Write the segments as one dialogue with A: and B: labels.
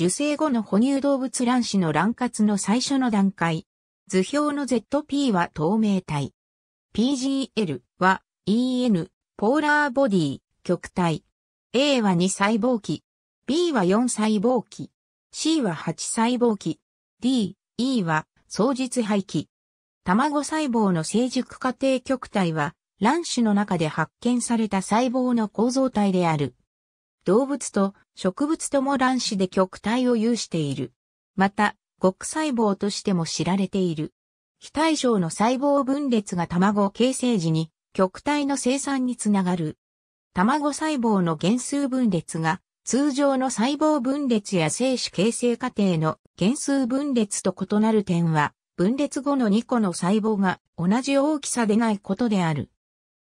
A: 受精後の哺乳動物卵子の卵活の最初の段階。図表の ZP は透明体。PGL は EN、ポーラーボディ、極体。A は2細胞期。B は4細胞期。C は8細胞期。D、E は双日廃棄。卵細胞の成熟過程極体は卵子の中で発見された細胞の構造体である。動物と植物とも卵子で極体を有している。また、極細胞としても知られている。非対称の細胞分裂が卵形成時に極体の生産につながる。卵細胞の減数分裂が通常の細胞分裂や精子形成過程の減数分裂と異なる点は、分裂後の2個の細胞が同じ大きさでないことである。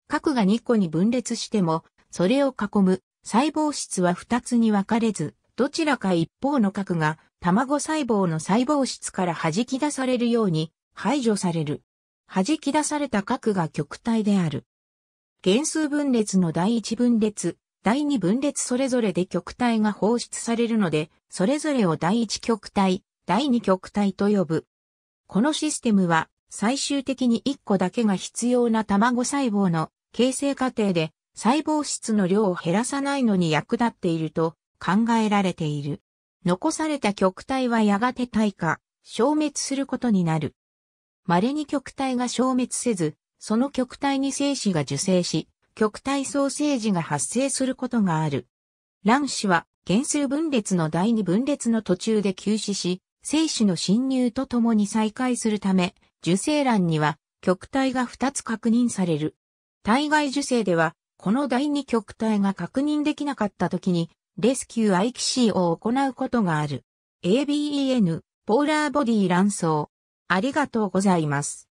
A: 核が2個に分裂しても、それを囲む細胞質は二つに分かれず、どちらか一方の核が卵細胞の細胞質から弾き出されるように排除される。弾き出された核が極体である。原数分裂の第一分裂、第二分裂それぞれで極体が放出されるので、それぞれを第一極体、第二極体と呼ぶ。このシステムは最終的に1個だけが必要な卵細胞の形成過程で細胞質の量を減らさないのに役立っていると考えられている。残された極体はやがて退化、消滅することになる。稀に極体が消滅せず、その極体に精子が受精し、極体ソーセージが発生することがある。卵子は、原数分裂の第二分裂の途中で休止し、精子の侵入とともに再開するため、受精卵には、極体が2つ確認される。体外受精では、この第二極体が確認できなかった時に、レスキューアイキシーを行うことがある。ABEN、ポーラーボディ卵巣。ありがとうございます。